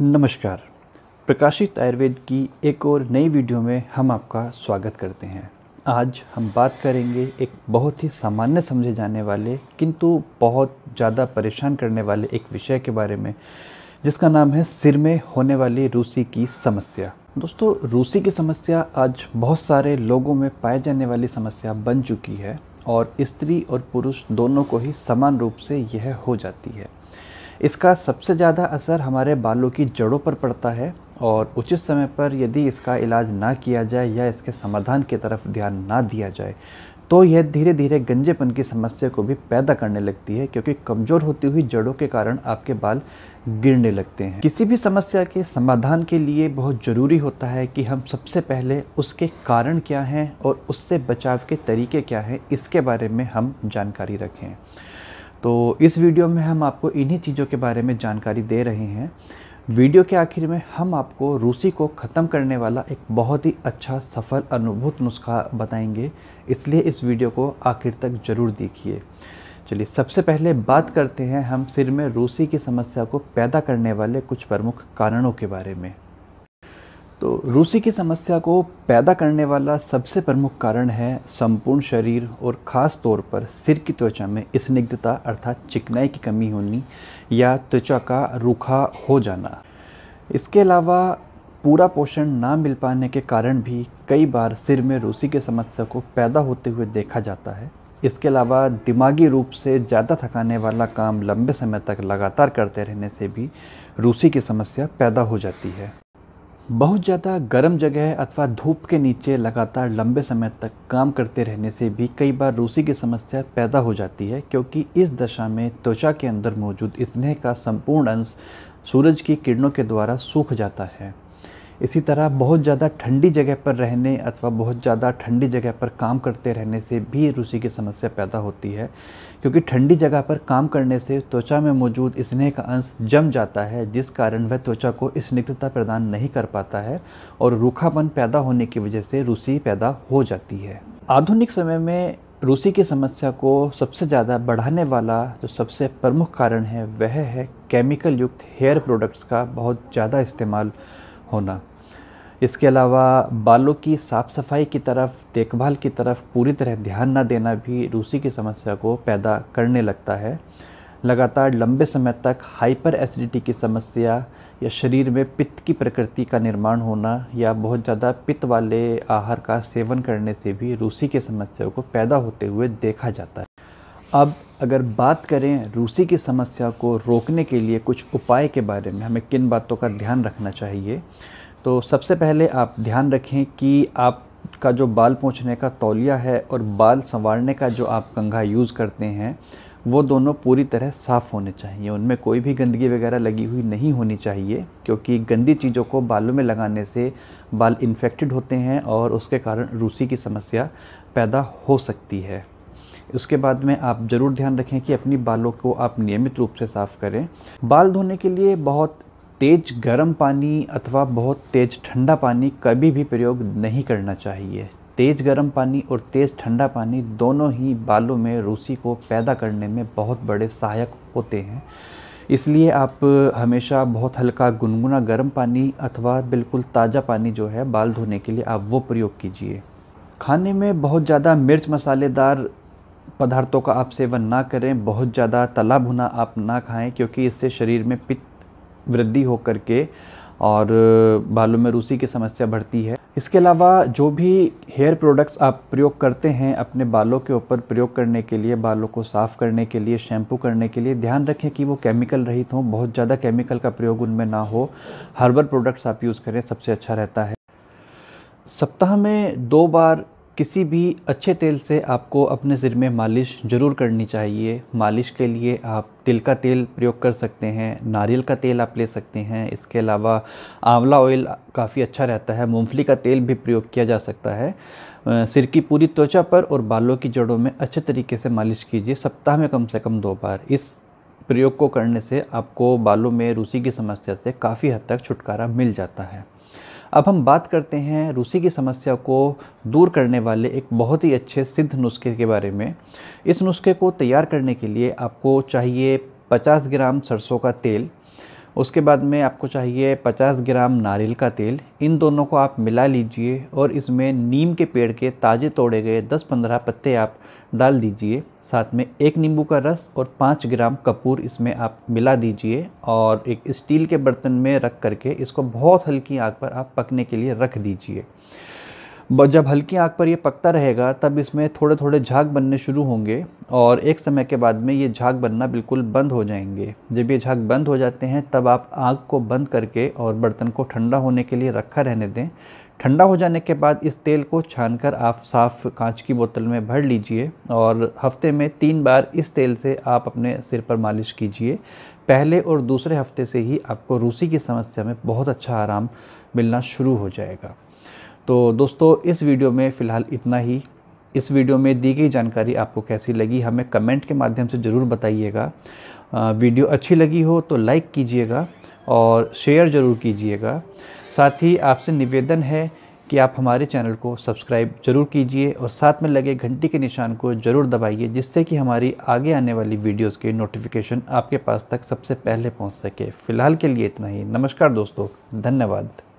नमस्कार प्रकाशित आयुर्वेद की एक और नई वीडियो में हम आपका स्वागत करते हैं आज हम बात करेंगे एक बहुत ही सामान्य समझे जाने वाले किंतु बहुत ज़्यादा परेशान करने वाले एक विषय के बारे में जिसका नाम है सिर में होने वाली रूसी की समस्या दोस्तों रूसी की समस्या आज बहुत सारे लोगों में पाए जाने वाली समस्या बन चुकी है और स्त्री और पुरुष दोनों को ही समान रूप से यह हो जाती है इसका सबसे ज़्यादा असर हमारे बालों की जड़ों पर पड़ता है और उचित समय पर यदि इसका इलाज ना किया जाए या इसके समाधान की तरफ ध्यान ना दिया जाए तो यह धीरे धीरे गंजेपन की समस्या को भी पैदा करने लगती है क्योंकि कमज़ोर होती हुई जड़ों के कारण आपके बाल गिरने लगते हैं किसी भी समस्या के समाधान के लिए बहुत ज़रूरी होता है कि हम सबसे पहले उसके कारण क्या हैं और उससे बचाव के तरीके क्या हैं इसके बारे में हम जानकारी रखें तो इस वीडियो में हम आपको इन्हीं चीज़ों के बारे में जानकारी दे रहे हैं वीडियो के आखिर में हम आपको रूसी को ख़त्म करने वाला एक बहुत ही अच्छा सफल अनुभूत नुस्खा बताएंगे इसलिए इस वीडियो को आखिर तक ज़रूर देखिए चलिए सबसे पहले बात करते हैं हम सिर में रूसी की समस्या को पैदा करने वाले कुछ प्रमुख कारणों के बारे में तो रूसी की समस्या को पैदा करने वाला सबसे प्रमुख कारण है संपूर्ण शरीर और ख़ास तौर पर सिर की त्वचा में स्निग्धता अर्थात चिकनाई की कमी होनी या त्वचा का रूखा हो जाना इसके अलावा पूरा पोषण ना मिल पाने के कारण भी कई बार सिर में रूसी की समस्या को पैदा होते हुए देखा जाता है इसके अलावा दिमागी रूप से ज़्यादा थकाने वाला काम लंबे समय तक लगातार करते रहने से भी रूसी की समस्या पैदा हो जाती है बहुत ज़्यादा गर्म जगह अथवा धूप के नीचे लगातार लंबे समय तक काम करते रहने से भी कई बार रूसी की समस्या पैदा हो जाती है क्योंकि इस दशा में त्वचा के अंदर मौजूद स्नेह का संपूर्ण अंश सूरज की किरणों के द्वारा सूख जाता है इसी तरह बहुत ज़्यादा ठंडी जगह पर रहने अथवा बहुत ज़्यादा ठंडी जगह पर काम करते रहने से भी रूसी की समस्या पैदा होती है क्योंकि ठंडी जगह पर काम करने से त्वचा में मौजूद स्नेह का अंश जम जाता है जिस कारण वह त्वचा को स्निग्धता प्रदान नहीं कर पाता है और रूखापन पैदा होने की वजह से रूसी पैदा हो जाती है आधुनिक समय में रूसी की समस्या को सबसे ज़्यादा बढ़ाने वाला जो सबसे प्रमुख कारण है वह है केमिकल युक्त हेयर प्रोडक्ट्स का बहुत ज़्यादा इस्तेमाल होना इसके अलावा बालों की साफ़ सफाई की तरफ देखभाल की तरफ पूरी तरह ध्यान न देना भी रूसी की समस्या को पैदा करने लगता है लगातार लंबे समय तक हाइपर एसिडिटी की समस्या या शरीर में पित्त की प्रकृति का निर्माण होना या बहुत ज़्यादा पित्त वाले आहार का सेवन करने से भी रूसी की समस्या को पैदा होते हुए देखा जाता है अब अगर बात करें रूसी की समस्या को रोकने के लिए कुछ उपाय के बारे में हमें किन बातों का ध्यान रखना चाहिए तो सबसे पहले आप ध्यान रखें कि आपका जो बाल पहुँचने का तौलिया है और बाल संवारने का जो आप कंघा यूज़ करते हैं वो दोनों पूरी तरह साफ़ होने चाहिए उनमें कोई भी गंदगी वगैरह लगी हुई नहीं होनी चाहिए क्योंकि गंदी चीज़ों को बालों में लगाने से बाल इन्फेक्टेड होते हैं और उसके कारण रूसी की समस्या पैदा हो सकती है उसके बाद में आप ज़रूर ध्यान रखें कि अपनी बालों को आप नियमित रूप से साफ़ करें बाल धोने के लिए बहुत तेज गर्म पानी अथवा बहुत तेज ठंडा पानी कभी भी प्रयोग नहीं करना चाहिए तेज गर्म पानी और तेज ठंडा पानी दोनों ही बालों में रूसी को पैदा करने में बहुत बड़े सहायक होते हैं इसलिए आप हमेशा बहुत हल्का गुनगुना गर्म पानी अथवा बिल्कुल ताज़ा पानी जो है बाल धोने के लिए आप वो प्रयोग कीजिए खाने में बहुत ज़्यादा मिर्च मसालेदार पदार्थों का आप सेवन ना करें बहुत ज़्यादा तला भुना आप ना खाएं क्योंकि इससे शरीर में पित्त वृद्धि होकर के और बालों में रूसी की समस्या बढ़ती है इसके अलावा जो भी हेयर प्रोडक्ट्स आप प्रयोग करते हैं अपने बालों के ऊपर प्रयोग करने के लिए बालों को साफ़ करने के लिए शैम्पू करने के लिए ध्यान रखें कि वो केमिकल रहित हों बहुत ज़्यादा केमिकल का प्रयोग उनमें ना हो हर्बल प्रोडक्ट्स आप यूज़ करें सबसे अच्छा रहता है सप्ताह में दो बार किसी भी अच्छे तेल से आपको अपने सिर में मालिश ज़रूर करनी चाहिए मालिश के लिए आप तिल का तेल प्रयोग कर सकते हैं नारियल का तेल आप ले सकते हैं इसके अलावा आंवला ऑयल काफ़ी अच्छा रहता है मूंगफली का तेल भी प्रयोग किया जा सकता है सिर की पूरी त्वचा पर और बालों की जड़ों में अच्छे तरीके से मालिश कीजिए सप्ताह में कम से कम दो बार इस प्रयोग को करने से आपको बालों में रूसी की समस्या से काफ़ी हद तक छुटकारा मिल जाता है अब हम बात करते हैं रूसी की समस्या को दूर करने वाले एक बहुत ही अच्छे सिद्ध नुस्खे के बारे में इस नुस्खे को तैयार करने के लिए आपको चाहिए 50 ग्राम सरसों का तेल उसके बाद में आपको चाहिए 50 ग्राम नारियल का तेल इन दोनों को आप मिला लीजिए और इसमें नीम के पेड़ के ताज़े तोड़े गए 10-15 पत्ते आप डाल दीजिए साथ में एक नींबू का रस और 5 ग्राम कपूर इसमें आप मिला दीजिए और एक स्टील के बर्तन में रख करके इसको बहुत हल्की आँख पर आप पकने के लिए रख दीजिए जब हल्की आंख पर ये पकता रहेगा तब इसमें थोड़े थोड़े झाग बनने शुरू होंगे और एक समय के बाद में ये झाग बनना बिल्कुल बंद हो जाएंगे जब ये झाग बंद हो जाते हैं तब आप आग को बंद करके और बर्तन को ठंडा होने के लिए रखा रहने दें ठंडा हो जाने के बाद इस तेल को छान आप साफ़ कांच की बोतल में भर लीजिए और हफ्ते में तीन बार इस तेल से आप अपने सिर पर मालिश कीजिए पहले और दूसरे हफ्ते से ही आपको रूसी की समस्या में बहुत अच्छा आराम मिलना शुरू हो जाएगा तो दोस्तों इस वीडियो में फ़िलहाल इतना ही इस वीडियो में दी गई जानकारी आपको कैसी लगी हमें कमेंट के माध्यम से ज़रूर बताइएगा वीडियो अच्छी लगी हो तो लाइक कीजिएगा और शेयर ज़रूर कीजिएगा साथ ही आपसे निवेदन है कि आप हमारे चैनल को सब्सक्राइब ज़रूर कीजिए और साथ में लगे घंटी के निशान को ज़रूर दबाइए जिससे कि हमारी आगे आने वाली वीडियोस के नोटिफिकेशन आपके पास तक सबसे पहले पहुंच सके फ़िलहाल के लिए इतना ही नमस्कार दोस्तों धन्यवाद